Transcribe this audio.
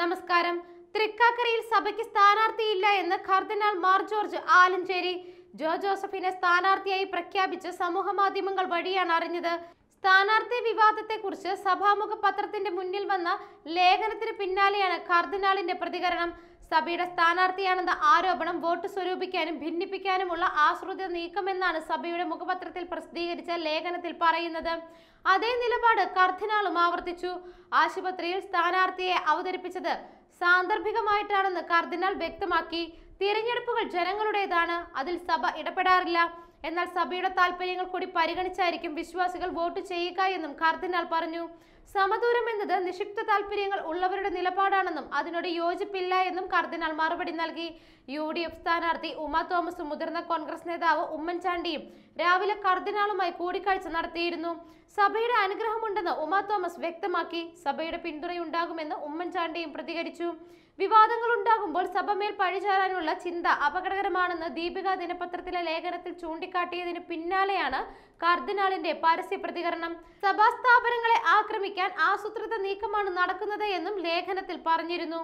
നമസ്കാരം തൃക്കാക്കരയിൽ സഭയ്ക്ക് സ്ഥാനാർത്ഥിയില്ല എന്ന് കർദിനാൾ മാർ ജോർജ് ആലഞ്ചേരി ജോ ജോസഫിനെ സ്ഥാനാർത്ഥിയായി പ്രഖ്യാപിച്ച് സമൂഹ മാധ്യമങ്ങൾ വഴിയാണ് അറിഞ്ഞത് സ്ഥാനാർത്ഥി വിവാദത്തെക്കുറിച്ച് സഭാമുഖ പത്രത്തിന്റെ മുന്നിൽ വന്ന ലേഖനത്തിന് പിന്നാലെയാണ് കർദിനാളിന്റെ പ്രതികരണം സഭയുടെ സ്ഥാനാർത്ഥിയാണെന്ന ആരോപണം വോട്ട് സ്വരൂപിക്കാനും ഭിന്നിപ്പിക്കാനുമുള്ള ആശ്രിത നീക്കമെന്നാണ് സഭയുടെ മുഖപത്രത്തിൽ പ്രസിദ്ധീകരിച്ച ലേഖനത്തിൽ പറയുന്നത് അതേ നിലപാട് കർദിനാളും ആവർത്തിച്ചു ആശുപത്രിയിൽ സ്ഥാനാർത്ഥിയെ അവതരിപ്പിച്ചത് സാന്ദർഭികമായിട്ടാണെന്ന് കർദിനാൾ വ്യക്തമാക്കി തിരഞ്ഞെടുപ്പുകൾ ജനങ്ങളുടേതാണ് അതിൽ സഭ ഇടപെടാറില്ല എന്നാൽ സഭയുടെ താല്പര്യങ്ങൾ കൂടി പരിഗണിച്ചായിരിക്കും വിശ്വാസികൾ വോട്ട് ചെയ്യുക എന്നും കർദിനാൾ പറഞ്ഞു സമദൂരം എന്നത് നിക്ഷിപ്ത താല്പര്യങ്ങൾ ഉള്ളവരുടെ നിലപാടാണെന്നും അതിനോട് യോജിപ്പില്ല എന്നും കർദിനാൾ മറുപടി നൽകി യു ഡി എഫ് സ്ഥാനാർത്ഥി ഉമ തോമസും മുതിർന്ന കോൺഗ്രസ് നേതാവ് ഉമ്മൻചാണ്ടിയും രാവിലെ കർദിനാളുമായി കൂടിക്കാഴ്ച നടത്തിയിരുന്നു സഭയുടെ അനുഗ്രഹമുണ്ടെന്ന് ഉമ തോമസ് വ്യക്തമാക്കി സഭയുടെ പിന്തുണയുണ്ടാകുമെന്ന് ഉമ്മൻചാണ്ടിയും പ്രതികരിച്ചു വിവാദങ്ങൾ ഉണ്ടാകുമ്പോൾ സഭ മേൽ പഴിചാരാനുള്ള ചിന്ത അപകടകരമാണെന്ന് ദീപിക ദിനപത്രത്തിലെ ലേഖനത്തിൽ ചൂണ്ടിക്കാട്ടിയതിന് പിന്നാലെയാണ് കർദിനാളിന്റെ പരസ്യ പ്രതികരണം സഭാസ്ഥാപനങ്ങളെ ആക്രമിക്കും ആസൂത്രിത നീക്കമാണ് നടക്കുന്നത് എന്നും ലേഖനത്തിൽ പറഞ്ഞിരുന്നു